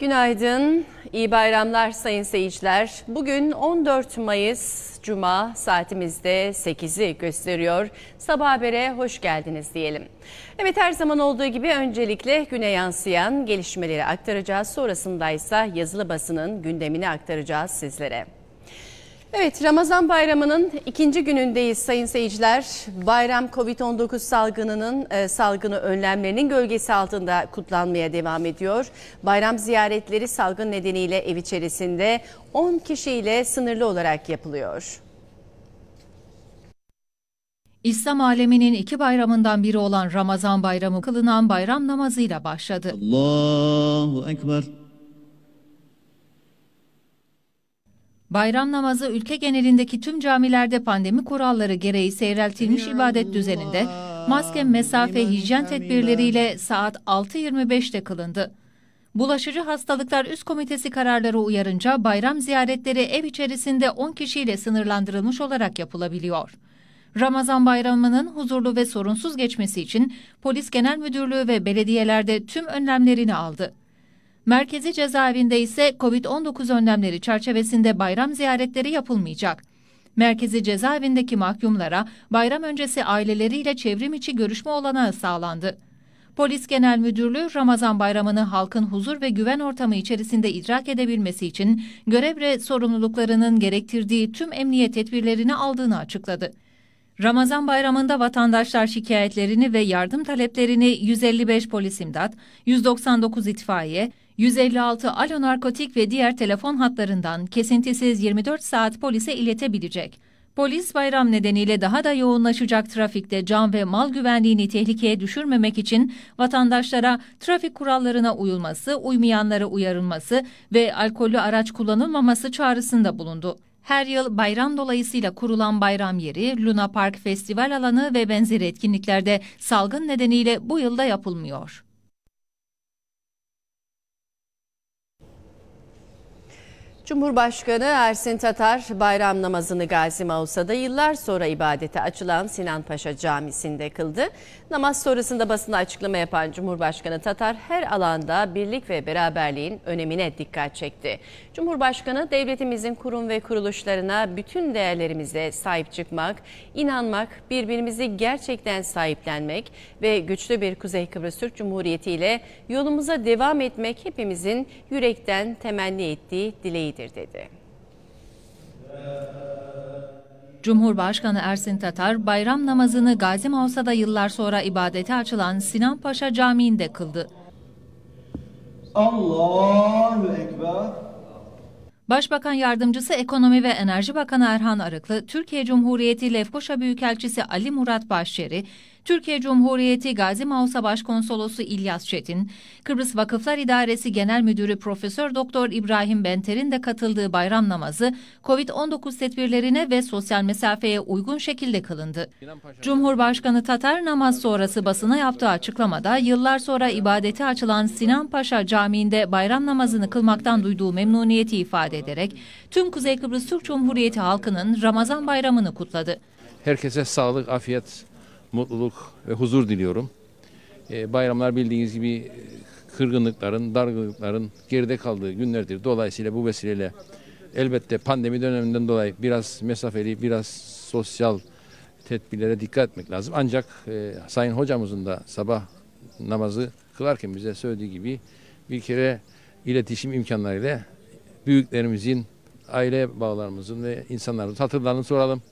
Günaydın, iyi bayramlar sayın seyirciler. Bugün 14 Mayıs Cuma saatimizde 8'i gösteriyor. Sabah habere hoş geldiniz diyelim. Evet her zaman olduğu gibi öncelikle güne yansıyan gelişmeleri aktaracağız. Sonrasında ise yazılı basının gündemini aktaracağız sizlere. Evet Ramazan bayramının ikinci günündeyiz sayın seyirciler. Bayram Covid-19 salgınının e, salgını önlemlerinin gölgesi altında kutlanmaya devam ediyor. Bayram ziyaretleri salgın nedeniyle ev içerisinde 10 kişiyle sınırlı olarak yapılıyor. İslam aleminin iki bayramından biri olan Ramazan bayramı kılınan bayram namazıyla başladı. Allahu Ekber. Bayram namazı ülke genelindeki tüm camilerde pandemi kuralları gereği seyreltilmiş ibadet düzeninde maske, mesafe, hijyen tedbirleriyle saat 6.25'te kılındı. Bulaşıcı Hastalıklar Üst Komitesi kararları uyarınca bayram ziyaretleri ev içerisinde 10 kişiyle sınırlandırılmış olarak yapılabiliyor. Ramazan bayramının huzurlu ve sorunsuz geçmesi için Polis Genel Müdürlüğü ve belediyelerde tüm önlemlerini aldı. Merkezi cezaevinde ise COVID-19 önlemleri çerçevesinde bayram ziyaretleri yapılmayacak. Merkezi cezaevindeki mahkumlara bayram öncesi aileleriyle çevrim içi görüşme olanağı sağlandı. Polis Genel Müdürlüğü Ramazan Bayramı'nı halkın huzur ve güven ortamı içerisinde idrak edebilmesi için görev ve sorumluluklarının gerektirdiği tüm emniyet tedbirlerini aldığını açıkladı. Ramazan bayramında vatandaşlar şikayetlerini ve yardım taleplerini 155 polis imdat, 199 itfaiye, 156 alo narkotik ve diğer telefon hatlarından kesintisiz 24 saat polise iletebilecek. Polis bayram nedeniyle daha da yoğunlaşacak trafikte can ve mal güvenliğini tehlikeye düşürmemek için vatandaşlara trafik kurallarına uyulması, uymayanlara uyarılması ve alkollü araç kullanılmaması çağrısında bulundu. Her yıl bayram dolayısıyla kurulan bayram yeri, Luna Park festival alanı ve benzeri etkinliklerde salgın nedeniyle bu yılda yapılmıyor. Cumhurbaşkanı Ersin Tatar bayram namazını Gazi Mausa'da yıllar sonra ibadete açılan Sinan Paşa Camisi'nde kıldı. Namaz sonrasında basına açıklama yapan Cumhurbaşkanı Tatar her alanda birlik ve beraberliğin önemine dikkat çekti. Cumhurbaşkanı devletimizin kurum ve kuruluşlarına bütün değerlerimize sahip çıkmak, inanmak, birbirimizi gerçekten sahiplenmek ve güçlü bir Kuzey Kıbrıs Türk Cumhuriyeti ile yolumuza devam etmek hepimizin yürekten temenni ettiği dileğidir dedi. Cumhurbaşkanı Ersin Tatar bayram namazını Gazi Mavsa'da yıllar sonra ibadete açılan Sinan Paşa Camii'nde kıldı. Allahu Ekber. Başbakan Yardımcısı Ekonomi ve Enerji Bakanı Erhan Arıklı, Türkiye Cumhuriyeti Lefkoşa Büyükelçisi Ali Murat Başşeri, Türkiye Cumhuriyeti Gazi Mausa Başkonsolosu İlyas Çetin, Kıbrıs Vakıflar İdaresi Genel Müdürü Profesör Doktor İbrahim Benter'in de katıldığı bayram namazı COVID-19 tedbirlerine ve sosyal mesafeye uygun şekilde kılındı. Cumhurbaşkanı Tatar namaz sonrası basına yaptığı açıklamada yıllar sonra ibadeti açılan Sinan Paşa Camii'nde bayram namazını kılmaktan duyduğu memnuniyeti ifade ederek tüm Kuzey Kıbrıs Türk Cumhuriyeti halkının Ramazan bayramını kutladı. Herkese sağlık, afiyet, mutluluk ve huzur diliyorum. E, bayramlar bildiğiniz gibi e, kırgınlıkların, dargınlıkların geride kaldığı günlerdir. Dolayısıyla bu vesileyle elbette pandemi döneminden dolayı biraz mesafeli, biraz sosyal tedbirlere dikkat etmek lazım. Ancak e, Sayın Hocamızın da sabah namazı kılarken bize söylediği gibi bir kere iletişim imkanlarıyla büyüklerimizin, aile bağlarımızın ve insanların hatırlarını soralım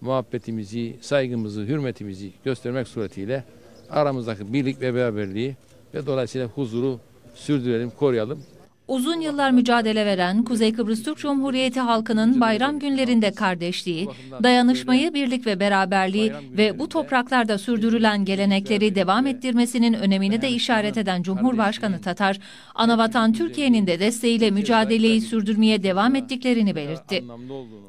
muhabbetimizi, saygımızı, hürmetimizi göstermek suretiyle aramızdaki birlik ve beraberliği ve dolayısıyla huzuru sürdürelim, koruyalım. Uzun yıllar mücadele veren Kuzey Kıbrıs Türk Cumhuriyeti halkının bayram günlerinde kardeşliği, dayanışmayı, birlik ve beraberliği ve bu topraklarda sürdürülen gelenekleri devam ettirmesinin önemini de işaret eden Cumhurbaşkanı Tatar, anavatan Türkiye'nin de desteğiyle mücadeleyi sürdürmeye devam ettiklerini belirtti.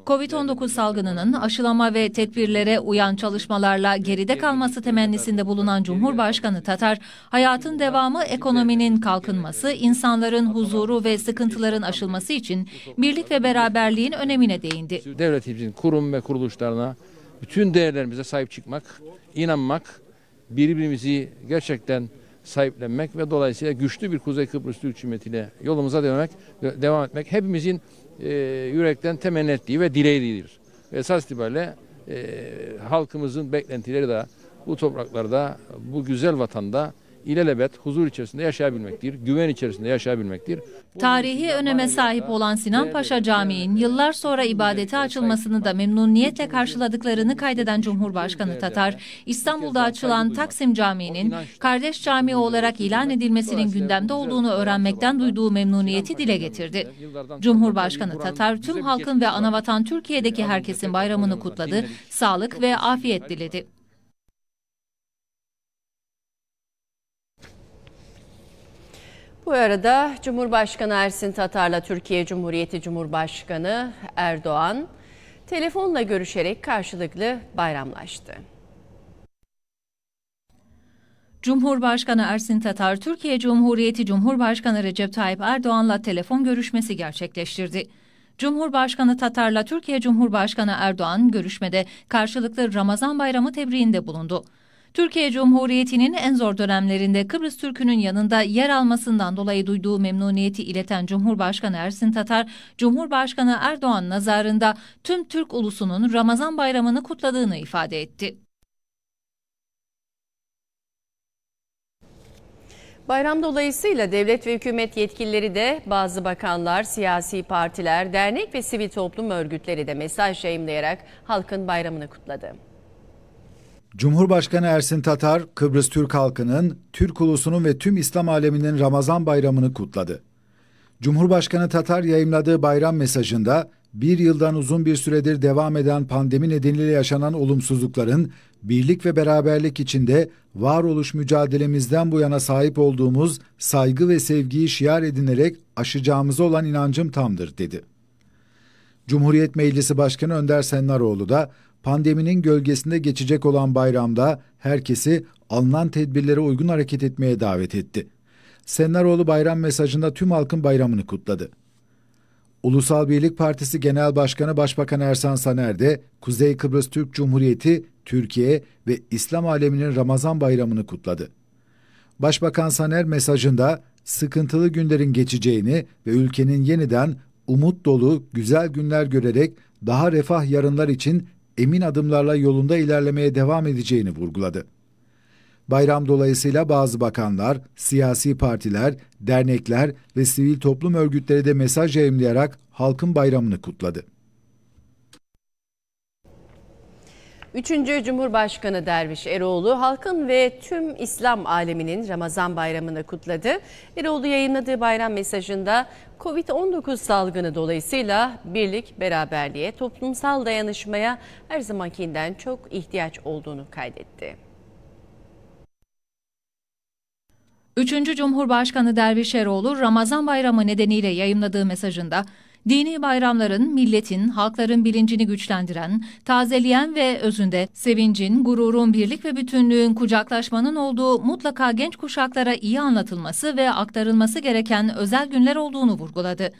Covid-19 salgınının aşılama ve tedbirlere uyan çalışmalarla geride kalması temennisinde bulunan Cumhurbaşkanı Tatar, hayatın devamı, ekonominin kalkınması, insanların huzuru huzuru ve sıkıntıların aşılması için birlik ve beraberliğin önemine değindi. Devletimizin kurum ve kuruluşlarına bütün değerlerimize sahip çıkmak, inanmak, birbirimizi gerçekten sahiplenmek ve dolayısıyla güçlü bir Kuzey Kıbrıs Türk Cumhuriyeti'yle yolumuza devam etmek, devam etmek hepimizin e, yürekten temenni ettiği ve dileğidir. Esas itibariyle e, halkımızın beklentileri de bu topraklarda, bu güzel vatanda ilelebet huzur içerisinde yaşayabilmektir, güven içerisinde yaşayabilmektir. Tarihi öneme sahip olan Sinan Paşa Camii'nin yıllar sonra ibadete açılmasını da memnuniyetle karşıladıklarını kaydeden Cumhurbaşkanı Tatar, İstanbul'da açılan Taksim Camii'nin kardeş camii olarak ilan edilmesinin gündemde olduğunu öğrenmekten duyduğu memnuniyeti dile getirdi. Cumhurbaşkanı Tatar, tüm halkın ve anavatan Türkiye'deki herkesin bayramını kutladı, sağlık ve afiyet diledi. Bu arada Cumhurbaşkanı Ersin Tatar'la Türkiye Cumhuriyeti Cumhurbaşkanı Erdoğan telefonla görüşerek karşılıklı bayramlaştı. Cumhurbaşkanı Ersin Tatar, Türkiye Cumhuriyeti Cumhurbaşkanı Recep Tayyip Erdoğan'la telefon görüşmesi gerçekleştirdi. Cumhurbaşkanı Tatar'la Türkiye Cumhurbaşkanı Erdoğan görüşmede karşılıklı Ramazan Bayramı tebriğinde bulundu. Türkiye Cumhuriyeti'nin en zor dönemlerinde Kıbrıs Türk'ünün yanında yer almasından dolayı duyduğu memnuniyeti ileten Cumhurbaşkanı Ersin Tatar, Cumhurbaşkanı Erdoğan nazarında tüm Türk ulusunun Ramazan bayramını kutladığını ifade etti. Bayram dolayısıyla devlet ve hükümet yetkilileri de bazı bakanlar, siyasi partiler, dernek ve sivil toplum örgütleri de mesaj yayımlayarak halkın bayramını kutladı. Cumhurbaşkanı Ersin Tatar, Kıbrıs Türk halkının, Türk ulusunun ve tüm İslam aleminin Ramazan bayramını kutladı. Cumhurbaşkanı Tatar yayımladığı bayram mesajında, bir yıldan uzun bir süredir devam eden pandemi nedeniyle yaşanan olumsuzlukların, birlik ve beraberlik içinde varoluş mücadelemizden bu yana sahip olduğumuz saygı ve sevgiyi şiar edinerek aşacağımıza olan inancım tamdır, dedi. Cumhuriyet Meclisi Başkanı Önder Senaroğlu da pandeminin gölgesinde geçecek olan bayramda herkesi alınan tedbirlere uygun hareket etmeye davet etti. Sennaroğlu bayram mesajında tüm halkın bayramını kutladı. Ulusal Birlik Partisi Genel Başkanı Başbakan Ersan Saner de Kuzey Kıbrıs Türk Cumhuriyeti, Türkiye ve İslam aleminin Ramazan bayramını kutladı. Başbakan Saner mesajında sıkıntılı günlerin geçeceğini ve ülkenin yeniden umut dolu güzel günler görerek daha refah yarınlar için emin adımlarla yolunda ilerlemeye devam edeceğini vurguladı. Bayram dolayısıyla bazı bakanlar, siyasi partiler, dernekler ve sivil toplum örgütleri de mesaj yayımlayarak halkın bayramını kutladı. Üçüncü Cumhurbaşkanı Derviş Eroğlu halkın ve tüm İslam aleminin Ramazan bayramını kutladı. Eroğlu yayınladığı bayram mesajında Covid-19 salgını dolayısıyla birlik, beraberliğe, toplumsal dayanışmaya her zamankinden çok ihtiyaç olduğunu kaydetti. Üçüncü Cumhurbaşkanı Dervişeroğlu Ramazan Bayramı nedeniyle yayınladığı mesajında Dini bayramların milletin, halkların bilincini güçlendiren, tazeleyen ve özünde sevincin, gururun, birlik ve bütünlüğün, kucaklaşmanın olduğu mutlaka genç kuşaklara iyi anlatılması ve aktarılması gereken özel günler olduğunu vurguladı.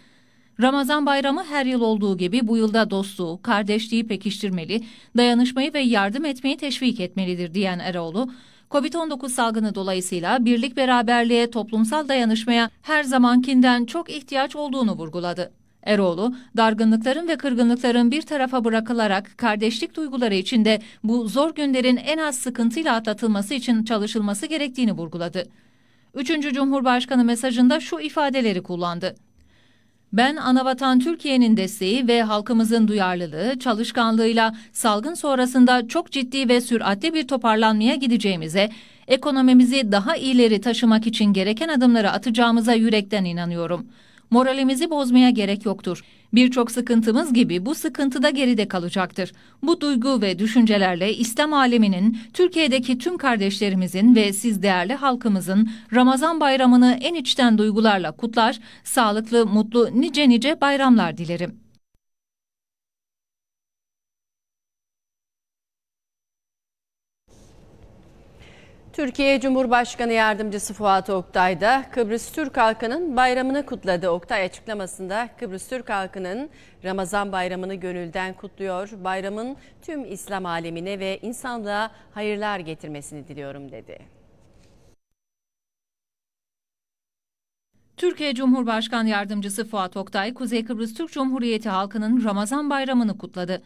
Ramazan bayramı her yıl olduğu gibi bu yılda dostluğu, kardeşliği pekiştirmeli, dayanışmayı ve yardım etmeyi teşvik etmelidir diyen Eroğlu, Covid-19 salgını dolayısıyla birlik beraberliğe, toplumsal dayanışmaya her zamankinden çok ihtiyaç olduğunu vurguladı. Eroğlu, dargınlıkların ve kırgınlıkların bir tarafa bırakılarak kardeşlik duyguları içinde bu zor günlerin en az sıkıntıyla atlatılması için çalışılması gerektiğini vurguladı. Üçüncü Cumhurbaşkanı mesajında şu ifadeleri kullandı. Ben Anavatan Türkiye'nin desteği ve halkımızın duyarlılığı, çalışkanlığıyla salgın sonrasında çok ciddi ve süratli bir toparlanmaya gideceğimize, ekonomimizi daha ileri taşımak için gereken adımları atacağımıza yürekten inanıyorum.'' Moralimizi bozmaya gerek yoktur. Birçok sıkıntımız gibi bu sıkıntı da geride kalacaktır. Bu duygu ve düşüncelerle İslam aleminin, Türkiye'deki tüm kardeşlerimizin ve siz değerli halkımızın Ramazan bayramını en içten duygularla kutlar, sağlıklı, mutlu, nice nice bayramlar dilerim. Türkiye Cumhurbaşkanı Yardımcısı Fuat Oktay da Kıbrıs Türk halkının bayramını kutladı. Oktay açıklamasında Kıbrıs Türk halkının Ramazan bayramını gönülden kutluyor. Bayramın tüm İslam alemine ve insanlığa hayırlar getirmesini diliyorum dedi. Türkiye Cumhurbaşkanı Yardımcısı Fuat Oktay, Kuzey Kıbrıs Türk Cumhuriyeti halkının Ramazan bayramını kutladı.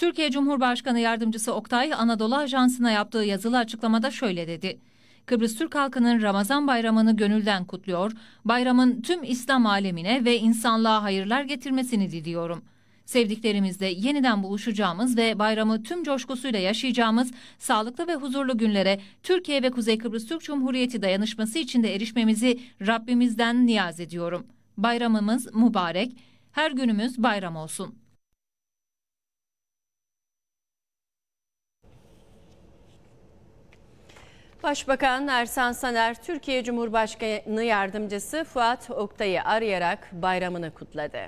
Türkiye Cumhurbaşkanı Yardımcısı Oktay, Anadolu Ajansı'na yaptığı yazılı açıklamada şöyle dedi. Kıbrıs Türk halkının Ramazan bayramını gönülden kutluyor, bayramın tüm İslam alemine ve insanlığa hayırlar getirmesini diliyorum. Sevdiklerimizle yeniden buluşacağımız ve bayramı tüm coşkusuyla yaşayacağımız sağlıklı ve huzurlu günlere Türkiye ve Kuzey Kıbrıs Türk Cumhuriyeti dayanışması içinde erişmemizi Rabbimizden niyaz ediyorum. Bayramımız mübarek, her günümüz bayram olsun. Başbakan Ersan Saner, Türkiye Cumhurbaşkanı Yardımcısı Fuat Oktay'ı arayarak bayramını kutladı.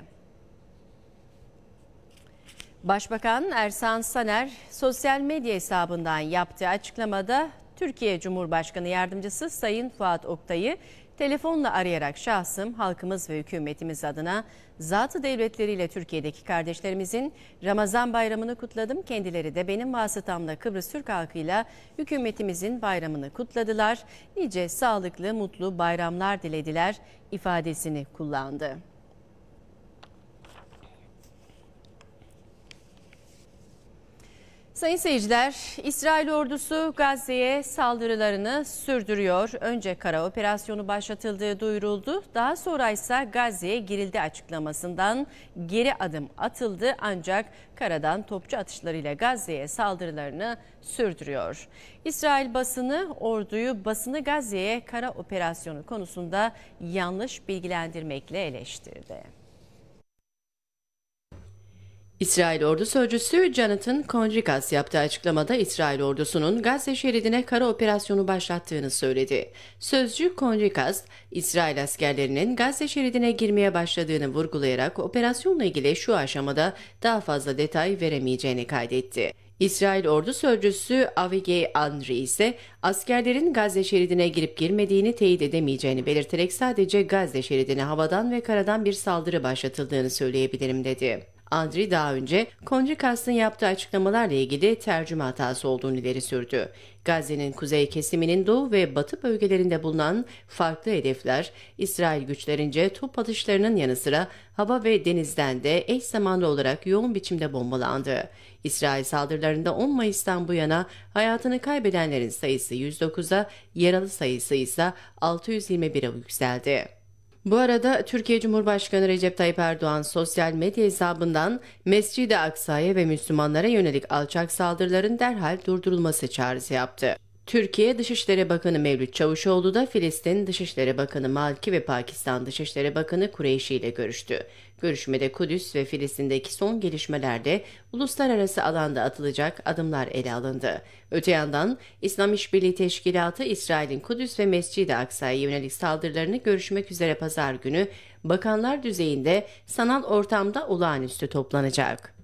Başbakan Ersan Saner sosyal medya hesabından yaptığı açıklamada Türkiye Cumhurbaşkanı Yardımcısı Sayın Fuat Oktay'ı Telefonla arayarak şahsım, halkımız ve hükümetimiz adına zatı devletleriyle Türkiye'deki kardeşlerimizin Ramazan bayramını kutladım. Kendileri de benim vasıtamla Kıbrıs Türk halkıyla hükümetimizin bayramını kutladılar. Nice sağlıklı, mutlu bayramlar dilediler ifadesini kullandı. Sayın seyirciler, İsrail ordusu Gazze'ye saldırılarını sürdürüyor. Önce kara operasyonu başlatıldığı duyuruldu. Daha sonra ise Gazze'ye girildi açıklamasından geri adım atıldı ancak karadan topçu atışlarıyla Gazze'ye saldırılarını sürdürüyor. İsrail basını orduyu basını Gazze'ye kara operasyonu konusunda yanlış bilgilendirmekle eleştirdi. İsrail ordu sözcüsü Jonathan Conricas yaptığı açıklamada İsrail ordusunun Gazze şeridine kara operasyonu başlattığını söyledi. Sözcü Conricas, İsrail askerlerinin Gazze şeridine girmeye başladığını vurgulayarak operasyonla ilgili şu aşamada daha fazla detay veremeyeceğini kaydetti. İsrail ordu sözcüsü Avigay Anri ise askerlerin Gazze şeridine girip girmediğini teyit edemeyeceğini belirterek sadece Gazze şeridine havadan ve karadan bir saldırı başlatıldığını söyleyebilirim dedi. Andri daha önce Kondrikas'ın yaptığı açıklamalarla ilgili tercüme hatası olduğunu ileri sürdü. Gazze'nin kuzey kesiminin doğu ve batı bölgelerinde bulunan farklı hedefler İsrail güçlerince top atışlarının yanı sıra hava ve denizden de eş zamanlı olarak yoğun biçimde bombalandı. İsrail saldırılarında 10 Mayıs'tan bu yana hayatını kaybedenlerin sayısı 109'a, yaralı sayısı ise 621'e yükseldi. Bu arada Türkiye Cumhurbaşkanı Recep Tayyip Erdoğan sosyal medya hesabından Mescid-i Aksa'ya ve Müslümanlara yönelik alçak saldırıların derhal durdurulması çağrısı yaptı. Türkiye Dışişleri Bakanı Mevlüt Çavuşoğlu da Filistin Dışişleri Bakanı Malki ve Pakistan Dışişleri Bakanı Kureyşi ile görüştü. Görüşmede Kudüs ve Filistin'deki son gelişmelerde uluslararası alanda atılacak adımlar ele alındı. Öte yandan İslam İşbirliği Teşkilatı İsrail'in Kudüs ve Mescid-i Aksa'ya yönelik saldırılarını görüşmek üzere pazar günü bakanlar düzeyinde sanal ortamda olağanüstü toplanacak.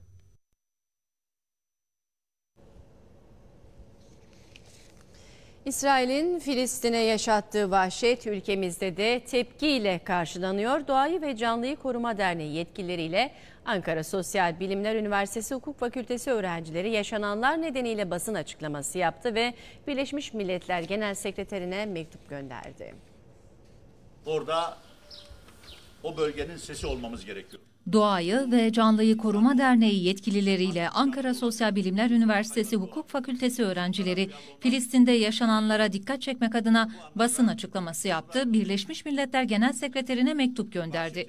İsrail'in Filistin'e yaşattığı vahşet ülkemizde de tepkiyle karşılanıyor. Doğayı ve Canlıyı Koruma Derneği yetkilileriyle Ankara Sosyal Bilimler Üniversitesi Hukuk Fakültesi öğrencileri yaşananlar nedeniyle basın açıklaması yaptı ve Birleşmiş Milletler Genel Sekreterine mektup gönderdi. Orada o bölgenin sesi olmamız gerekiyor. Doğayı ve Canlıyı Koruma Derneği yetkilileriyle Ankara Sosyal Bilimler Üniversitesi Hukuk Fakültesi öğrencileri Filistin'de yaşananlara dikkat çekmek adına basın açıklaması yaptı. Birleşmiş Milletler Genel Sekreterine mektup gönderdi.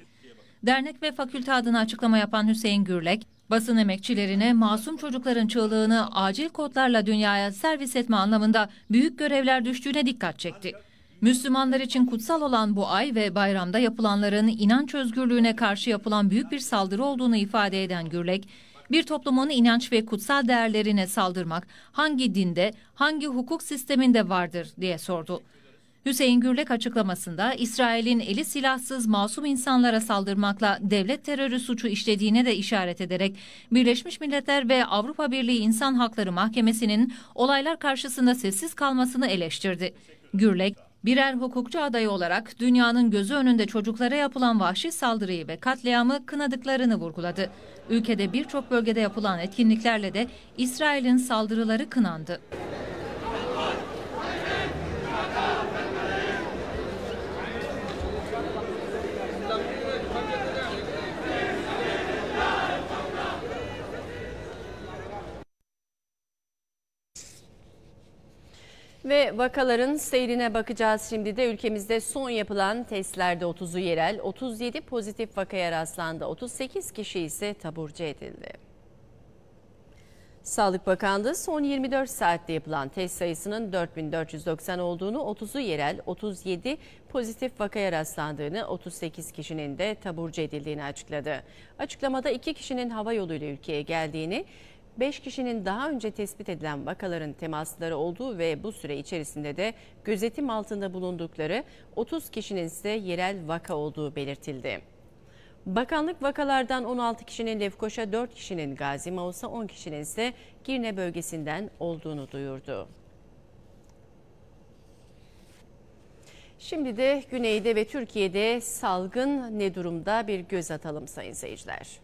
Dernek ve fakülte adına açıklama yapan Hüseyin Gürlek, basın emekçilerine masum çocukların çığlığını acil kodlarla dünyaya servis etme anlamında büyük görevler düştüğüne dikkat çekti. Müslümanlar için kutsal olan bu ay ve bayramda yapılanların inanç özgürlüğüne karşı yapılan büyük bir saldırı olduğunu ifade eden Gürlek, bir toplumun inanç ve kutsal değerlerine saldırmak hangi dinde, hangi hukuk sisteminde vardır diye sordu. Hüseyin Gürlek açıklamasında İsrail'in eli silahsız masum insanlara saldırmakla devlet terörü suçu işlediğine de işaret ederek Birleşmiş Milletler ve Avrupa Birliği İnsan Hakları Mahkemesi'nin olaylar karşısında sessiz kalmasını eleştirdi. Gürlek, Birer hukukçu adayı olarak dünyanın gözü önünde çocuklara yapılan vahşi saldırıyı ve katliamı kınadıklarını vurguladı. Ülkede birçok bölgede yapılan etkinliklerle de İsrail'in saldırıları kınandı. vakaların seyrine bakacağız şimdi de ülkemizde son yapılan testlerde 30'u yerel, 37 pozitif vakaya rastlandı, 38 kişi ise taburcu edildi. Sağlık Bakanlığı son 24 saatte yapılan test sayısının 4490 olduğunu, 30'u yerel, 37 pozitif vakaya rastlandığını, 38 kişinin de taburcu edildiğini açıkladı. Açıklamada 2 kişinin hava yoluyla ülkeye geldiğini 5 kişinin daha önce tespit edilen vakaların temasları olduğu ve bu süre içerisinde de gözetim altında bulundukları 30 kişinin ise yerel vaka olduğu belirtildi. Bakanlık vakalardan 16 kişinin Lefkoşa, 4 kişinin Gazi Mausa, 10 kişinin ise Girne bölgesinden olduğunu duyurdu. Şimdi de güneyde ve Türkiye'de salgın ne durumda bir göz atalım sayın seyirciler.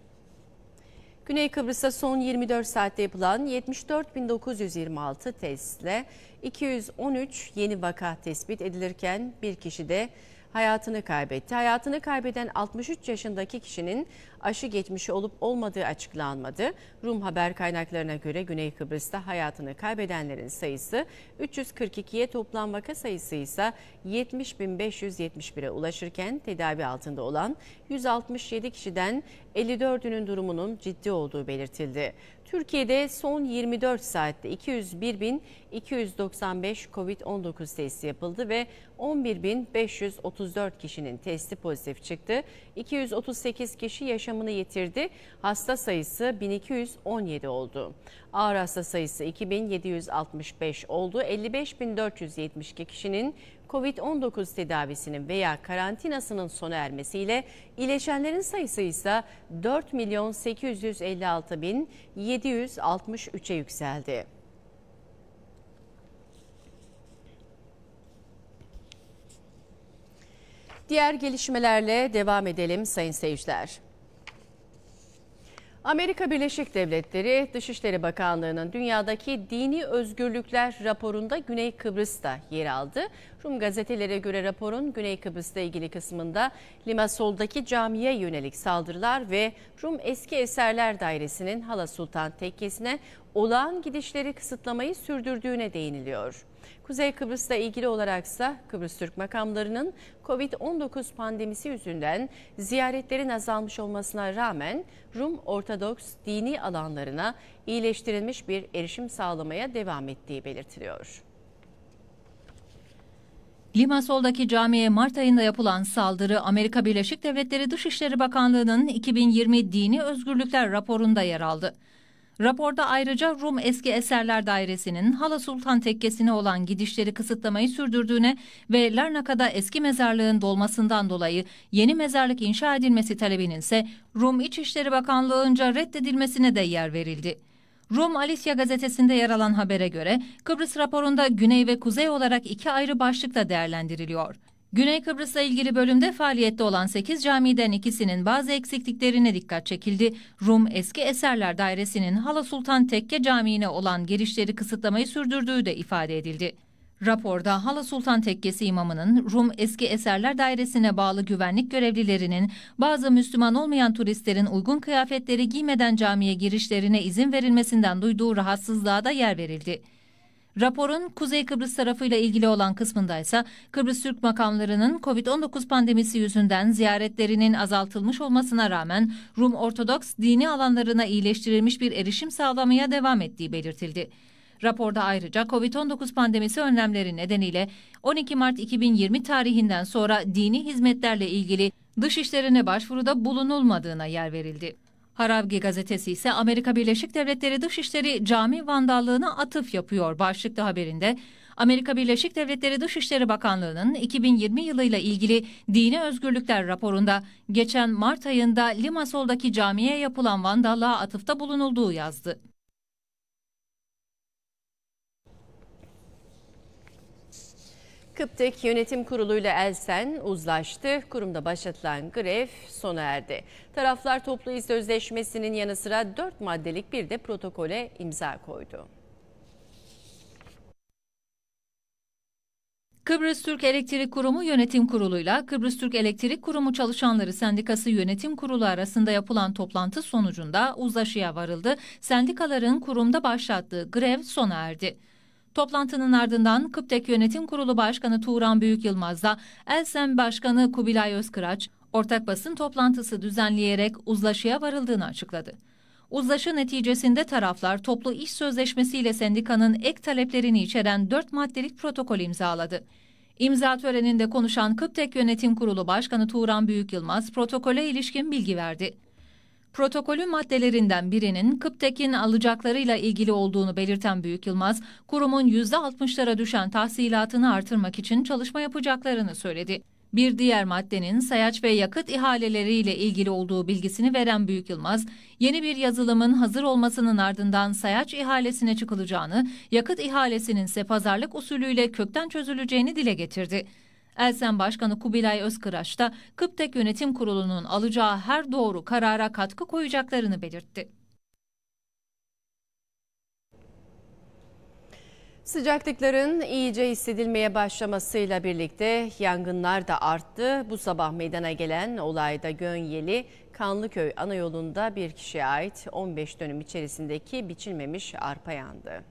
Güney Kıbrıs'ta son 24 saatte yapılan 74.926 testle 213 yeni vaka tespit edilirken bir kişi de hayatını kaybetti. Hayatını kaybeden 63 yaşındaki kişinin aşı geçmişi olup olmadığı açıklanmadı. Rum haber kaynaklarına göre Güney Kıbrıs'ta hayatını kaybedenlerin sayısı 342'ye toplam vaka sayısı ise 70.571'e ulaşırken tedavi altında olan 167 kişiden 54'ünün durumunun ciddi olduğu belirtildi. Türkiye'de son 24 saatte 201.295 COVID-19 testi yapıldı ve 11.534 kişinin testi pozitif çıktı. 238 kişi yaşamını yitirdi. Hasta sayısı 1217 oldu. Ağır hasta sayısı 2765 oldu. 55.472 kişinin Covid-19 tedavisinin veya karantinasının sona ermesiyle iyileşenlerin sayısı ise 4 milyon 856 bin 763'e yükseldi. Diğer gelişmelerle devam edelim sayın seyirciler. Amerika Birleşik Devletleri Dışişleri Bakanlığı'nın dünyadaki dini özgürlükler raporunda Güney Kıbrıs'ta yer aldı. Rum gazetelere göre raporun Güney Kıbrıs'ta ilgili kısmında Limasol'daki camiye yönelik saldırılar ve Rum Eski Eserler Dairesi'nin Hala Sultan Tekkesi'ne olağan gidişleri kısıtlamayı sürdürdüğüne değiniliyor. Kuzey Kıbrıs'la ilgili olaraksa Kıbrıs Türk makamlarının Covid-19 pandemisi yüzünden ziyaretlerin azalmış olmasına rağmen Rum Ortodoks dini alanlarına iyileştirilmiş bir erişim sağlamaya devam ettiği belirtiliyor. Limasol'daki camiye Mart ayında yapılan saldırı Amerika Birleşik Devletleri Dışişleri Bakanlığı'nın 2020 Dini Özgürlükler raporunda yer aldı. Raporda ayrıca Rum Eski Eserler Dairesi'nin Hala Sultan Tekkesi'ne olan gidişleri kısıtlamayı sürdürdüğüne ve Larnaka'da eski mezarlığın dolmasından dolayı yeni mezarlık inşa edilmesi talebinin ise Rum İçişleri Bakanlığı'nca reddedilmesine de yer verildi. Rum Alicia gazetesinde yer alan habere göre Kıbrıs raporunda güney ve kuzey olarak iki ayrı başlıkla değerlendiriliyor. Güney Kıbrıs'la ilgili bölümde faaliyette olan 8 camiden ikisinin bazı eksikliklerine dikkat çekildi. Rum Eski Eserler Dairesi'nin Hala Sultan Tekke Camii'ne olan girişleri kısıtlamayı sürdürdüğü de ifade edildi. Raporda Hala Sultan Tekkesi imamının Rum Eski Eserler Dairesi'ne bağlı güvenlik görevlilerinin bazı Müslüman olmayan turistlerin uygun kıyafetleri giymeden camiye girişlerine izin verilmesinden duyduğu rahatsızlığa da yer verildi. Raporun Kuzey Kıbrıs tarafıyla ilgili olan kısmında ise Kıbrıs Türk makamlarının COVID-19 pandemisi yüzünden ziyaretlerinin azaltılmış olmasına rağmen Rum Ortodoks dini alanlarına iyileştirilmiş bir erişim sağlamaya devam ettiği belirtildi. Raporda ayrıca COVID-19 pandemisi önlemleri nedeniyle 12 Mart 2020 tarihinden sonra dini hizmetlerle ilgili dış işlerine başvuruda bulunulmadığına yer verildi. Harabgi gazetesi ise Amerika Birleşik Devletleri Dışişleri cami vandallığına atıf yapıyor başlıklı haberinde. Amerika Birleşik Devletleri Dışişleri Bakanlığı'nın 2020 yılıyla ilgili dini özgürlükler raporunda geçen Mart ayında Limasol'daki camiye yapılan vandallığa atıfta bulunulduğu yazdı. Kıptek Yönetim Kurulu ile Elsen uzlaştı. Kurumda başlatılan grev sona erdi. Taraflar toplu iş sözleşmesinin yanı sıra 4 maddelik bir de protokole imza koydu. Kıbrıs Türk Elektrik Kurumu Yönetim Kurulu'yla Kıbrıs Türk Elektrik Kurumu Çalışanları Sendikası Yönetim Kurulu arasında yapılan toplantı sonucunda uzlaşıya varıldı. Sendikaların kurumda başlattığı grev sona erdi. Toplantının ardından Kıptek Yönetim Kurulu Başkanı Tuğran Büyük da Elsem Başkanı Kubilay Özkıraç ortak basın toplantısı düzenleyerek uzlaşıya varıldığını açıkladı. Uzlaşı neticesinde taraflar toplu iş sözleşmesiyle sendikanın ek taleplerini içeren dört maddelik protokol imzaladı. İmza töreninde konuşan Kıptek Yönetim Kurulu Başkanı Tuğran Büyük Yılmaz protokole ilişkin bilgi verdi protokolü maddelerinden birinin Kıptek'in alacaklarıyla ilgili olduğunu belirten Büyük Yılmaz, kurumun %60'lara düşen tahsilatını artırmak için çalışma yapacaklarını söyledi. Bir diğer maddenin sayaç ve yakıt ihaleleriyle ilgili olduğu bilgisini veren Büyük Yılmaz, yeni bir yazılımın hazır olmasının ardından sayaç ihalesine çıkılacağını, yakıt ihalesinin ise pazarlık usulüyle kökten çözüleceğini dile getirdi. Elsen Başkanı Kubilay Özkıraç da Kıptek Yönetim Kurulu'nun alacağı her doğru karara katkı koyacaklarını belirtti. Sıcaklıkların iyice hissedilmeye başlamasıyla birlikte yangınlar da arttı. Bu sabah meydana gelen olayda Gönyeli Kanlıköy ana yolunda bir kişiye ait 15 dönüm içerisindeki biçilmemiş arpa yandı.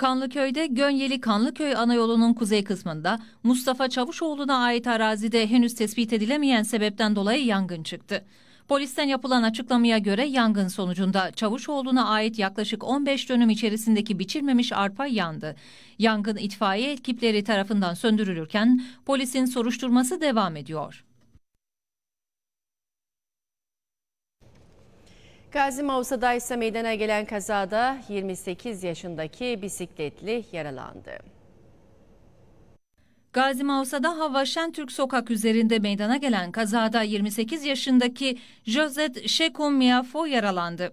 Kanlıköy'de Gönyeli Kanlıköy ana yolunun kuzey kısmında Mustafa Çavuşoğlu'na ait arazide henüz tespit edilemeyen sebepten dolayı yangın çıktı. Polisten yapılan açıklamaya göre yangın sonucunda Çavuşoğlu'na ait yaklaşık 15 dönüm içerisindeki biçilmemiş arpa yandı. Yangın itfaiye ekipleri tarafından söndürülürken polisin soruşturması devam ediyor. Gazi Mavsa'da ise meydana gelen kazada 28 yaşındaki bisikletli yaralandı. Gazi Mavsa'da Havaşen Türk Sokak üzerinde meydana gelen kazada 28 yaşındaki Josette Şekun Miafo yaralandı.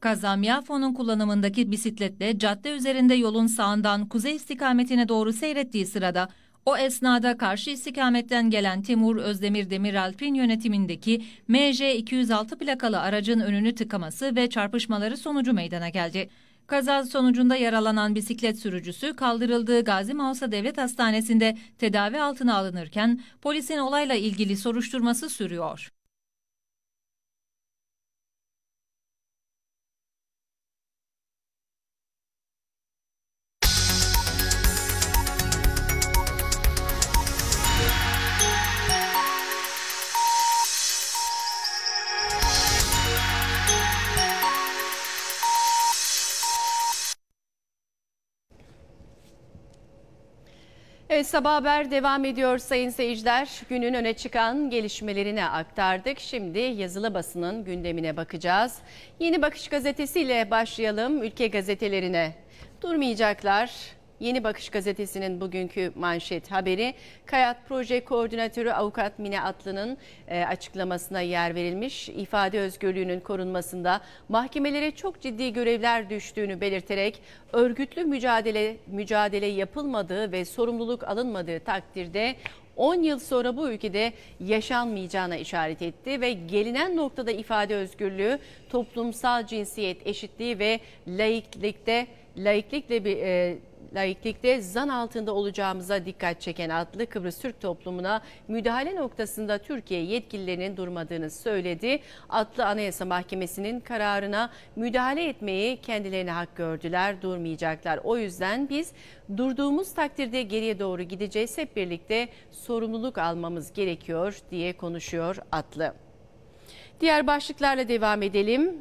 Kaza Miafo'nun kullanımındaki bisikletle cadde üzerinde yolun sağından kuzey istikametine doğru seyrettiği sırada o esnada karşı istikametten gelen Timur Özdemir Demiralp'in yönetimindeki MJ206 plakalı aracın önünü tıkaması ve çarpışmaları sonucu meydana geldi. Kaza sonucunda yaralanan bisiklet sürücüsü kaldırıldığı Gazi Mausa Devlet Hastanesi'nde tedavi altına alınırken polisin olayla ilgili soruşturması sürüyor. Evet sabah haber devam ediyor sayın seyirciler. Günün öne çıkan gelişmelerini aktardık. Şimdi yazılı basının gündemine bakacağız. Yeni Bakış gazetesiyle başlayalım ülke gazetelerine. Durmayacaklar. Yeni Bakış Gazetesi'nin bugünkü manşet haberi Kayat Proje Koordinatörü Avukat Mine Atlı'nın e, açıklamasına yer verilmiş. İfade özgürlüğünün korunmasında mahkemelere çok ciddi görevler düştüğünü belirterek örgütlü mücadele mücadele yapılmadığı ve sorumluluk alınmadığı takdirde 10 yıl sonra bu ülkede yaşanmayacağına işaret etti ve gelinen noktada ifade özgürlüğü, toplumsal cinsiyet eşitliği ve laiklikte laiklikle bir e, laiklikte zan altında olacağımıza dikkat çeken adlı Kıbrıs Türk toplumuna müdahale noktasında Türkiye yetkililerinin durmadığını söyledi. Atlı Anayasa Mahkemesi'nin kararına müdahale etmeyi kendilerine hak gördüler, durmayacaklar. O yüzden biz durduğumuz takdirde geriye doğru gideceğiz. Hep birlikte sorumluluk almamız gerekiyor diye konuşuyor Atlı. Diğer başlıklarla devam edelim.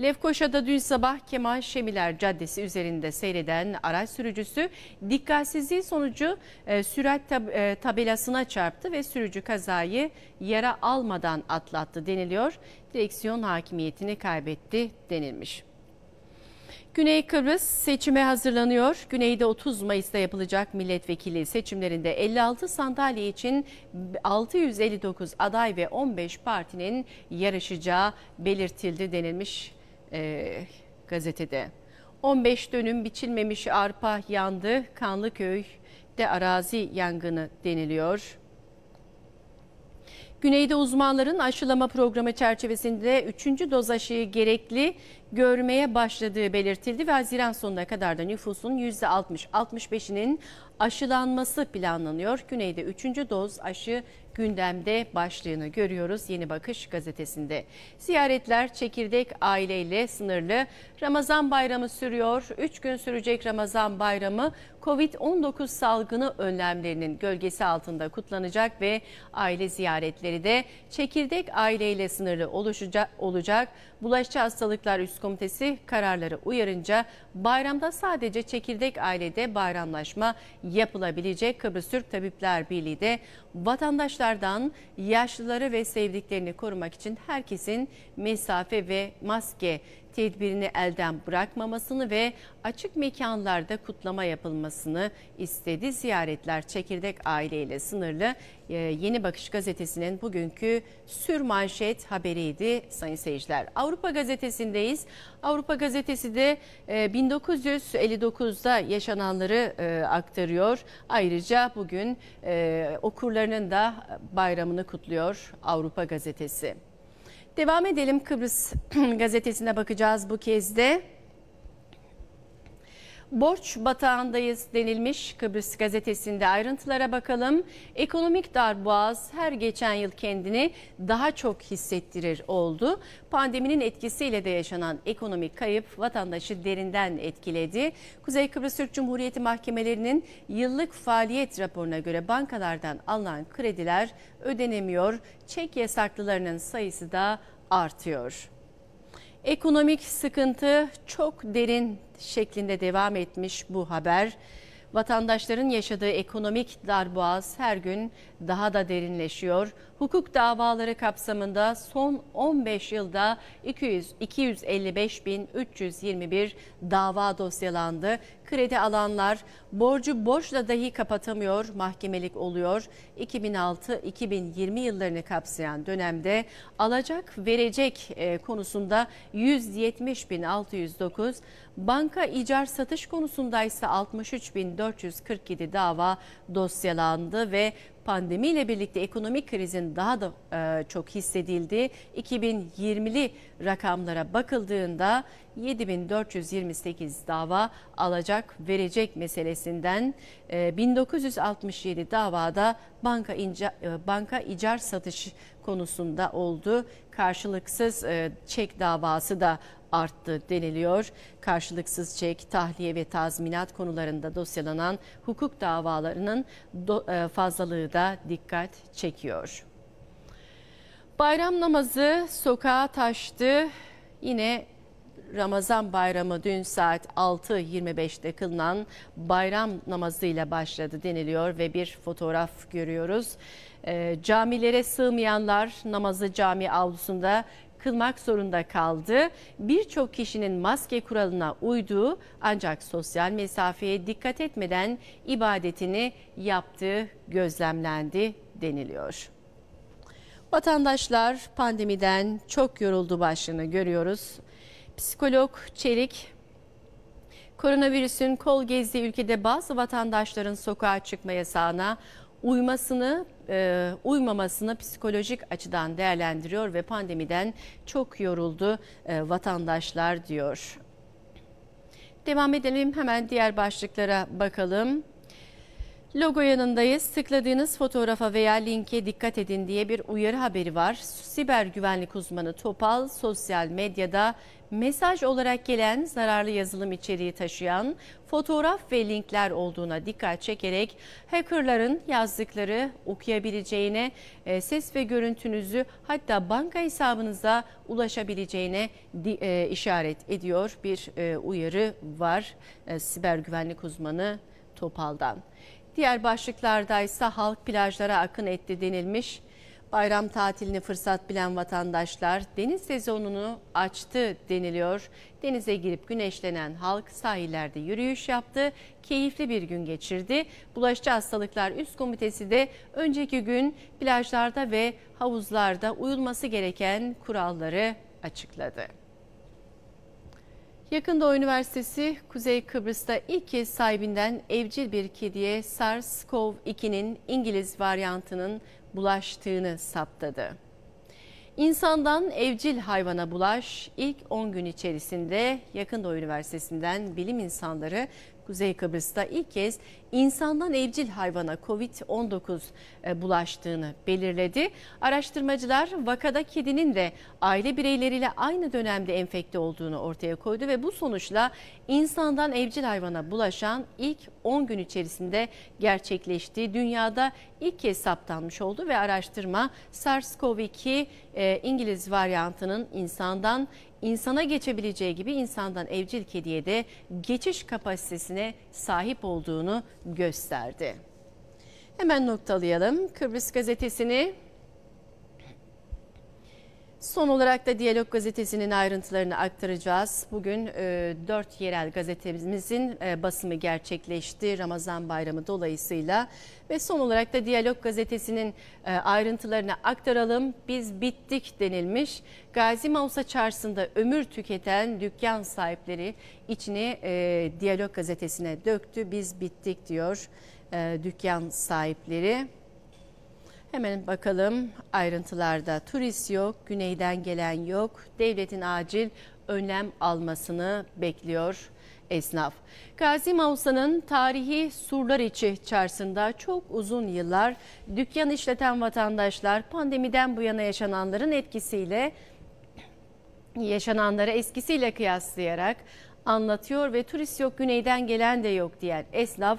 Lefkoşa'da dün sabah Kemal Şemiler Caddesi üzerinde seyreden araç sürücüsü dikkatsizliği sonucu e, sürat tab e, tabelasına çarptı ve sürücü kazayı yara almadan atlattı deniliyor. Direksiyon hakimiyetini kaybetti denilmiş. Güney Kıbrıs seçime hazırlanıyor. Güneyde 30 Mayıs'ta yapılacak milletvekili seçimlerinde 56 sandalye için 659 aday ve 15 partinin yarışacağı belirtildi denilmiş e, gazetede. 15 dönüm biçilmemiş arpa yandı. Kanlıköy'de arazi yangını deniliyor. Güneyde uzmanların aşılama programı çerçevesinde 3. doz aşıyı gerekli görmeye başladığı belirtildi ve Haziran sonuna kadar da nüfusun %60-65'inin aşılanması planlanıyor. Güneyde 3. doz aşı gündemde başlığını görüyoruz Yeni Bakış gazetesinde. Ziyaretler çekirdek aileyle sınırlı. Ramazan bayramı sürüyor. 3 gün sürecek Ramazan bayramı Covid-19 salgını önlemlerinin gölgesi altında kutlanacak ve aile ziyaretleri de çekirdek aileyle sınırlı oluşacak, Bulaşıcı Hastalıklar Üst Komitesi kararları uyarınca bayramda sadece çekirdek ailede bayramlaşma yapılabilecek Kıbrıs Türk Tabipler Birliği de vatandaşlardan yaşlıları ve sevdiklerini korumak için herkesin mesafe ve maske tedbirini elden bırakmamasını ve açık mekanlarda kutlama yapılmasını istedi. Ziyaretler çekirdek aileyle sınırlı. Ee, Yeni Bakış gazetesinin bugünkü sür sürmanşet haberiydi sayın seyirciler. Avrupa gazetesindeyiz. Avrupa gazetesi de 1959'da e, yaşananları e, aktarıyor. Ayrıca bugün e, okurlarının da bayramını kutluyor Avrupa gazetesi. Devam edelim Kıbrıs gazetesine bakacağız bu kez de borç batağındayız denilmiş Kıbrıs gazetesinde ayrıntılara bakalım. Ekonomik darboğaz her geçen yıl kendini daha çok hissettirir oldu. Pandeminin etkisiyle de yaşanan ekonomik kayıp vatandaşı derinden etkiledi. Kuzey Kıbrıs Türk Cumhuriyeti mahkemelerinin yıllık faaliyet raporuna göre bankalardan alınan krediler ödenemiyor. Çek yasaklılarının sayısı da artıyor. Ekonomik sıkıntı çok derin şeklinde devam etmiş bu haber. Vatandaşların yaşadığı ekonomik darboğaz her gün daha da derinleşiyor. Hukuk davaları kapsamında son 15 yılda 200, 255.321 dava dosyalandı kredi alanlar borcu borçla dahi kapatamıyor, mahkemelik oluyor. 2006-2020 yıllarını kapsayan dönemde alacak verecek e, konusunda 170.609, banka icar satış konusunda ise 63.447 dava dosyalandı ve pandemiyle birlikte ekonomik krizin daha da e, çok hissedildiği 2020'li rakamlara bakıldığında 7428 dava alacak verecek meselesinden e, 1967 davada banka inca, e, banka icar satış konusunda oldu. Karşılıksız e, çek davası da arttı deniliyor. Karşılıksız çek, tahliye ve tazminat konularında dosyalanan hukuk davalarının e, fazlalığı da dikkat çekiyor. Bayram namazı sokağa taştı. Yine Ramazan bayramı dün saat 6.25'te kılınan bayram namazıyla başladı deniliyor ve bir fotoğraf görüyoruz. E, camilere sığmayanlar namazı cami avlusunda kılmak zorunda kaldı. Birçok kişinin maske kuralına uyduğu ancak sosyal mesafeye dikkat etmeden ibadetini yaptığı gözlemlendi deniliyor. Vatandaşlar pandemiden çok yoruldu başlığını görüyoruz. Psikolog Çelik Koronavirüsün kol gezdiği ülkede bazı vatandaşların sokağa çıkma yasağına uymasını, e, uymamasını psikolojik açıdan değerlendiriyor ve pandemiden çok yoruldu e, vatandaşlar diyor. Devam edelim hemen diğer başlıklara bakalım. Logo yanındayız. Tıkladığınız fotoğrafa veya linke dikkat edin diye bir uyarı haberi var. Siber güvenlik uzmanı Topal sosyal medyada mesaj olarak gelen zararlı yazılım içeriği taşıyan fotoğraf ve linkler olduğuna dikkat çekerek hackerların yazdıkları okuyabileceğine, e, ses ve görüntünüzü hatta banka hesabınıza ulaşabileceğine e, işaret ediyor bir e, uyarı var siber güvenlik uzmanı Topal'dan. Diğer başlıklarda ise halk plajlara akın etti denilmiş. Bayram tatilini fırsat bilen vatandaşlar deniz sezonunu açtı deniliyor. Denize girip güneşlenen halk sahillerde yürüyüş yaptı, keyifli bir gün geçirdi. Bulaşıcı Hastalıklar Üst Komitesi de önceki gün plajlarda ve havuzlarda uyulması gereken kuralları açıkladı. Yakında o Üniversitesi Kuzey Kıbrıs'ta ilk kez sahibinden evcil bir kediye SARS-CoV-2'nin İngiliz varyantının bulaştığını saptadı. İnsandan evcil hayvana bulaş ilk 10 gün içerisinde Yakında Üniversitesi'nden bilim insanları Kuzey Kıbrıs'ta ilk kez insandan evcil hayvana Covid-19 e, bulaştığını belirledi. Araştırmacılar vakada kedinin de aile bireyleriyle aynı dönemde enfekte olduğunu ortaya koydu ve bu sonuçla insandan evcil hayvana bulaşan ilk 10 gün içerisinde gerçekleştiği dünyada ilk kez saptanmış oldu ve araştırma SARS-CoV-2 e, İngiliz varyantının insandan insana geçebileceği gibi insandan evcil kediye de geçiş kapasitesine sahip olduğunu gösterdi. Hemen noktalayalım. Kıbrıs gazetesini Son olarak da Diyalog Gazetesi'nin ayrıntılarını aktaracağız. Bugün e, 4 yerel gazetemizin e, basımı gerçekleşti Ramazan Bayramı dolayısıyla. Ve son olarak da Diyalog Gazetesi'nin e, ayrıntılarını aktaralım. Biz bittik denilmiş. Gazi Mausa Çarşısı'nda ömür tüketen dükkan sahipleri içini e, Diyalog Gazetesi'ne döktü. Biz bittik diyor e, dükkan sahipleri. Hemen bakalım ayrıntılarda. Turist yok, güneyden gelen yok. Devletin acil önlem almasını bekliyor esnaf. Gazi Mausa'nın tarihi Surlar İçi çarşısında çok uzun yıllar dükkan işleten vatandaşlar pandemiden bu yana yaşananların etkisiyle yaşananları eskisiyle kıyaslayarak anlatıyor ve turist yok güneyden gelen de yok diyen esnaf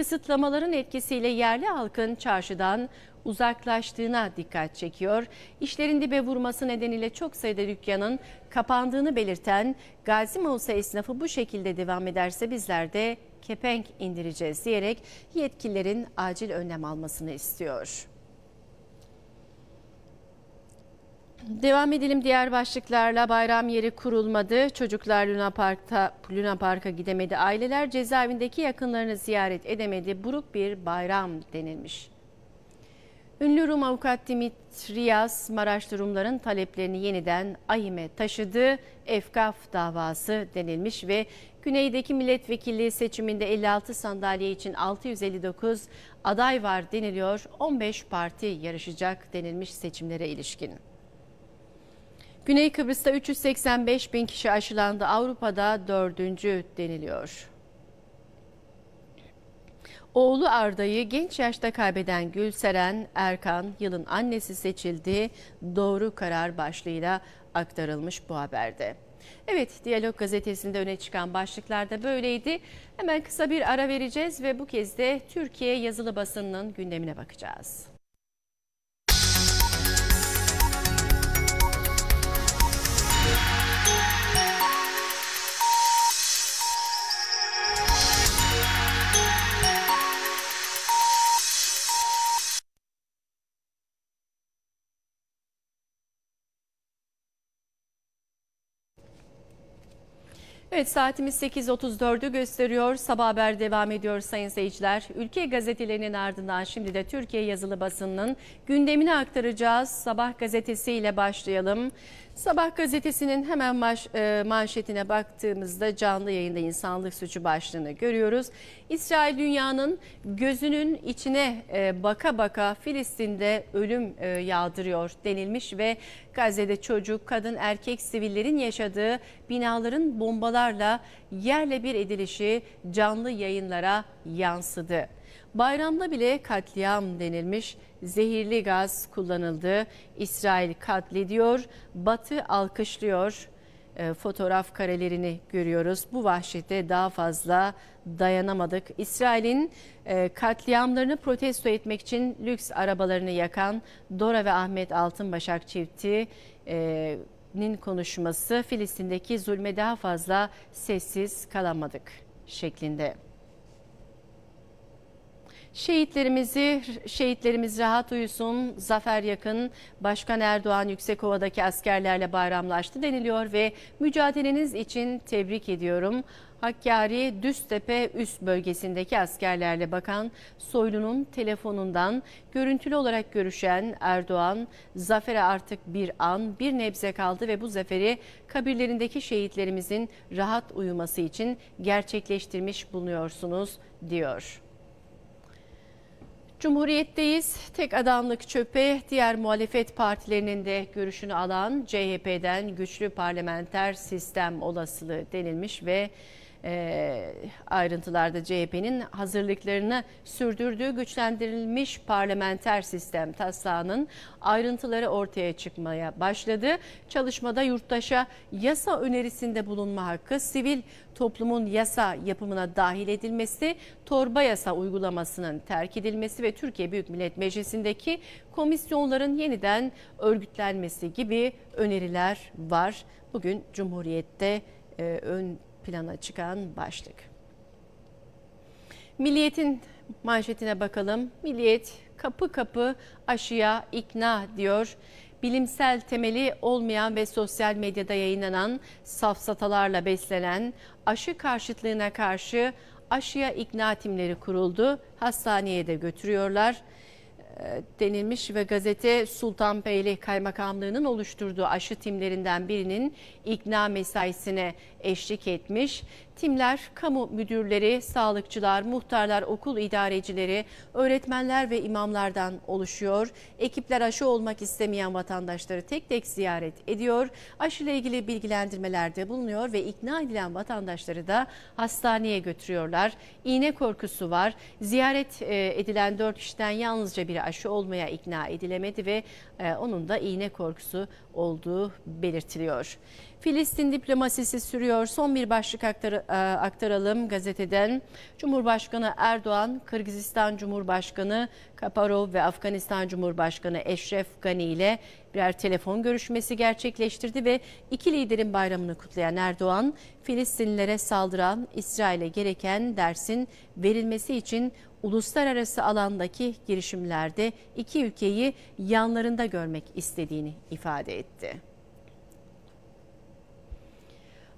kısıtlamaların etkisiyle yerli halkın çarşıdan uzaklaştığına dikkat çekiyor. İşlerin dibe vurması nedeniyle çok sayıda dükkanın kapandığını belirten Gazi Mausa esnafı bu şekilde devam ederse bizler de kepenk indireceğiz diyerek yetkililerin acil önlem almasını istiyor. Devam edelim diğer başlıklarla. Bayram yeri kurulmadı. Çocuklar Luna Park'ta Luna Park'a gidemedi. Aileler cezaevindeki yakınlarını ziyaret edemedi. Buruk bir bayram denilmiş. Ünlü Rum avukat Dimitrias Maraşlı Rumların taleplerini yeniden AİM'e taşıdı. Efkaf davası denilmiş ve güneydeki milletvekili seçiminde 56 sandalye için 659 aday var deniliyor. 15 parti yarışacak denilmiş seçimlere ilişkin. Güney Kıbrıs'ta 385 bin kişi aşılandı. Avrupa'da dördüncü deniliyor. Oğlu Arda'yı genç yaşta kaybeden Gülseren Erkan, yılın annesi seçildi. Doğru karar başlığıyla aktarılmış bu haberde. Evet, Diyalog gazetesinde öne çıkan başlıklar da böyleydi. Hemen kısa bir ara vereceğiz ve bu kez de Türkiye yazılı basınının gündemine bakacağız. Evet saatimiz 8.34'ü gösteriyor. Sabah haber devam ediyor sayın seyirciler. Ülke gazetelerinin ardından şimdi de Türkiye yazılı basınının gündemini aktaracağız. Sabah gazetesiyle başlayalım. Sabah gazetesinin hemen manş, e, manşetine baktığımızda canlı yayında insanlık suçu başlığını görüyoruz. İsrail dünyanın gözünün içine e, baka baka Filistin'de ölüm e, yağdırıyor denilmiş ve Gazze'de çocuk, kadın, erkek sivillerin yaşadığı binaların bombalarla yerle bir edilişi canlı yayınlara yansıdı. Bayramda bile katliam denilmiş, zehirli gaz kullanıldı. İsrail katlediyor, Batı alkışlıyor. E, fotoğraf karelerini görüyoruz. Bu vahşete daha fazla dayanamadık. İsrail'in e, katliamlarını protesto etmek için lüks arabalarını yakan Dora ve Ahmet Altınbaşak çifti e, nin konuşması Filistin'deki zulme daha fazla sessiz kalamadık şeklinde. Şehitlerimizi, şehitlerimiz rahat uyusun. Zafer yakın. Başkan Erdoğan Yüksekova'daki askerlerle bayramlaştı deniliyor ve mücadeleniz için tebrik ediyorum. Hakkari Düztepe üst bölgesindeki askerlerle bakan Soylu'nun telefonundan görüntülü olarak görüşen Erdoğan, zafere artık bir an, bir nebze kaldı ve bu zaferi kabirlerindeki şehitlerimizin rahat uyuması için gerçekleştirmiş bulunuyorsunuz diyor. Cumhuriyetteyiz. Tek adamlık çöpe diğer muhalefet partilerinin de görüşünü alan CHP'den güçlü parlamenter sistem olasılığı denilmiş ve e, ayrıntılarda CHP'nin hazırlıklarını sürdürdüğü güçlendirilmiş parlamenter sistem taslağının ayrıntıları ortaya çıkmaya başladı. Çalışmada yurttaşa yasa önerisinde bulunma hakkı, sivil toplumun yasa yapımına dahil edilmesi, torba yasa uygulamasının terk edilmesi ve Türkiye Büyük Millet Meclisi'ndeki komisyonların yeniden örgütlenmesi gibi öneriler var. Bugün Cumhuriyet'te e, ön plana çıkan başlık. Milliyetin manşetine bakalım. Milliyet kapı kapı aşıya ikna diyor bilimsel temeli olmayan ve sosyal medyada yayınlanan safsatalarla beslenen aşı karşıtlığına karşı aşıya ikna timleri kuruldu. Hastaneye de götürüyorlar. E, denilmiş ve gazete Sultan Sultanbeyli Kaymakamlığı'nın oluşturduğu aşı timlerinden birinin ikna mesaisine eşlik etmiş. Timler, kamu müdürleri, sağlıkçılar, muhtarlar, okul idarecileri, öğretmenler ve imamlardan oluşuyor. Ekipler aşı olmak istemeyen vatandaşları tek tek ziyaret ediyor. Aşıyla ilgili bilgilendirmelerde bulunuyor ve ikna edilen vatandaşları da hastaneye götürüyorlar. İğne korkusu var. Ziyaret e, edilen 4 kişiden yalnızca biri aşı olmaya ikna edilemedi ve e, onun da iğne korkusu olduğu belirtiliyor. Filistin diplomasisi sürüyor. Son bir başlık aktar, e, aktaralım gazeteden. Cumhurbaşkanı Erdoğan, Kırgızistan Cumhurbaşkanı Kaparov ve Afganistan Cumhurbaşkanı Eşref Gani ile birer telefon görüşmesi gerçekleştirdi ve iki liderin bayramını kutlayan Erdoğan, Filistinlilere saldıran İsrail'e gereken dersin verilmesi için uluslararası alandaki girişimlerde iki ülkeyi yanlarında görmek istediğini ifade etti.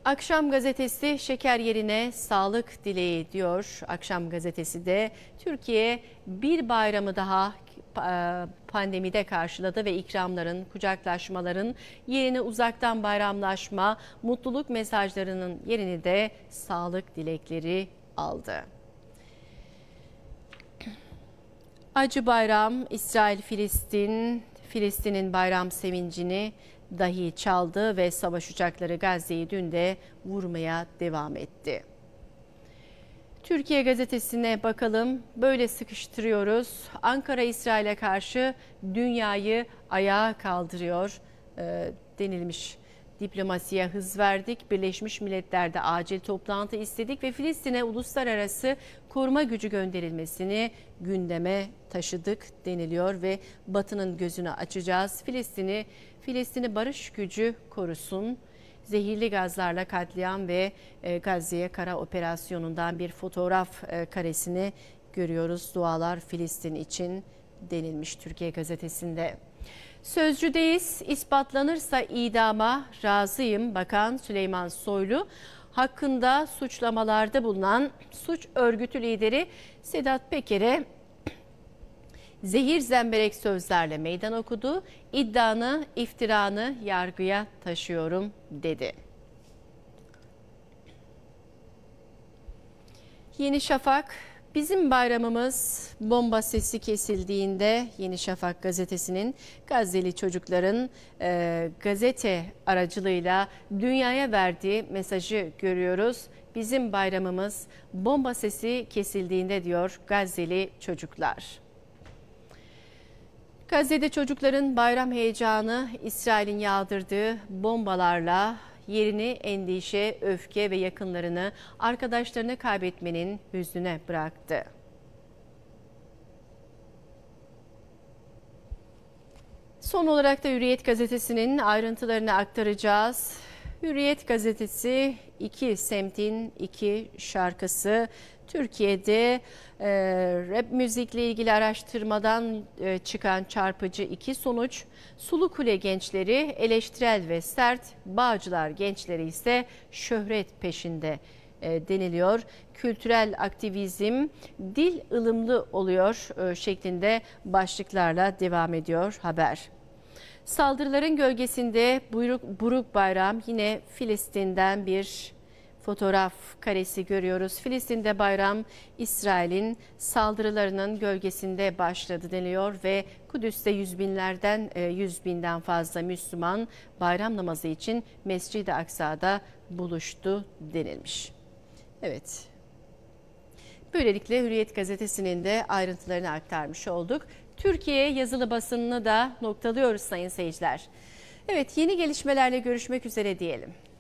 Akşam gazetesi şeker yerine sağlık dileği diyor. Akşam gazetesi de Türkiye bir bayramı daha e, pandemide karşıladı ve ikramların, kucaklaşmaların yerine uzaktan bayramlaşma, mutluluk mesajlarının yerini de sağlık dilekleri aldı. Acı bayram İsrail-Filistin, Filistin'in bayram sevincini dahi çaldı ve savaş uçakları Gazze'yi dün de vurmaya devam etti. Türkiye gazetesine bakalım. Böyle sıkıştırıyoruz. Ankara İsrail'e karşı dünyayı ayağa kaldırıyor e, denilmiş Diplomasiye hız verdik, Birleşmiş Milletler'de acil toplantı istedik ve Filistin'e uluslararası koruma gücü gönderilmesini gündeme taşıdık deniliyor ve Batı'nın gözünü açacağız. Filistin'i Filistin'i barış gücü korusun zehirli gazlarla katliam ve e, Gazze'ye kara operasyonundan bir fotoğraf e, karesini görüyoruz. Dualar Filistin için denilmiş Türkiye gazetesinde. Sözcüdeyiz İspatlanırsa idama razıyım Bakan Süleyman Soylu hakkında suçlamalarda bulunan suç örgütü lideri Sedat Peker'e zehir zemberek sözlerle meydan okudu. İddianı, iftiranı yargıya taşıyorum dedi. Yeni Şafak Bizim bayramımız bomba sesi kesildiğinde Yeni Şafak gazetesinin Gazze'li çocukların e, gazete aracılığıyla dünyaya verdiği mesajı görüyoruz. Bizim bayramımız bomba sesi kesildiğinde diyor Gazze'li çocuklar. Gazze'de çocukların bayram heyecanı İsrail'in yağdırdığı bombalarla yerini endişe, öfke ve yakınlarını arkadaşlarını kaybetmenin hüznüne bıraktı. Son olarak da Hürriyet gazetesinin ayrıntılarını aktaracağız. Hürriyet gazetesi iki semtin iki şarkısı Türkiye'de e, rap müzikle ilgili araştırmadan e, çıkan çarpıcı iki sonuç, Sulu Kule gençleri eleştirel ve sert, Bağcılar gençleri ise şöhret peşinde e, deniliyor. Kültürel aktivizm dil ılımlı oluyor e, şeklinde başlıklarla devam ediyor haber. Saldırıların gölgesinde buyruk, buruk bayram yine Filistin'den bir fotoğraf karesi görüyoruz. Filistin'de bayram İsrail'in saldırılarının gölgesinde başladı deniliyor ve Kudüs'te yüz binlerden e, yüz binden fazla Müslüman bayram namazı için Mescid-i Aksa'da buluştu denilmiş. Evet. Böylelikle Hürriyet gazetesinin de ayrıntılarını aktarmış olduk. Türkiye yazılı basınını da noktalıyoruz sayın seyirciler. Evet yeni gelişmelerle görüşmek üzere diyelim.